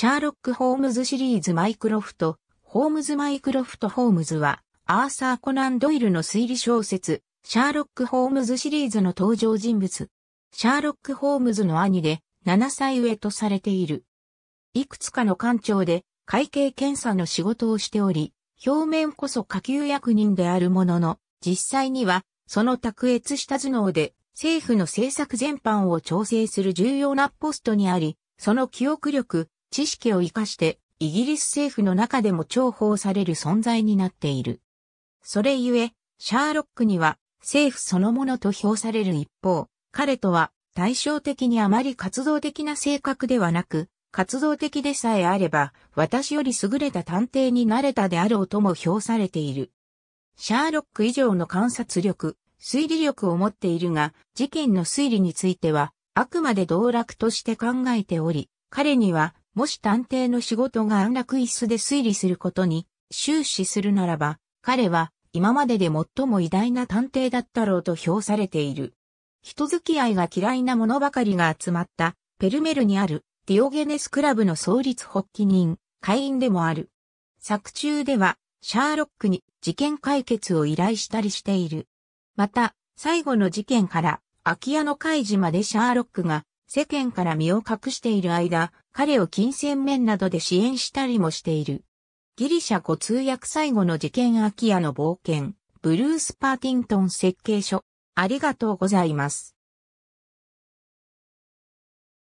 シャーロック・ホームズシリーズマイクロフト、ホームズ・マイクロフト・ホームズは、アーサー・コナン・ドイルの推理小説、シャーロック・ホームズシリーズの登場人物。シャーロック・ホームズの兄で、7歳上とされている。いくつかの官庁で、会計検査の仕事をしており、表面こそ下級役人であるものの、実際には、その卓越した頭脳で、政府の政策全般を調整する重要なポストにあり、その記憶力、知識を活かしてイギリス政府の中でも重宝される存在になっている。それゆえ、シャーロックには政府そのものと評される一方、彼とは対照的にあまり活動的な性格ではなく、活動的でさえあれば、私より優れた探偵になれたであろうとも評されている。シャーロック以上の観察力、推理力を持っているが、事件の推理については、あくまで道楽として考えており、彼にはもし探偵の仕事が安楽椅子で推理することに終始するならば、彼は今までで最も偉大な探偵だったろうと評されている。人付き合いが嫌いなものばかりが集まったペルメルにあるディオゲネスクラブの創立発起人、会員でもある。作中ではシャーロックに事件解決を依頼したりしている。また、最後の事件から空き家の開示までシャーロックが世間から身を隠している間、彼を金銭面などで支援したりもしている。ギリシャ語通訳最後の事件空き家の冒険、ブルース・パーティントン設計書。ありがとうございます。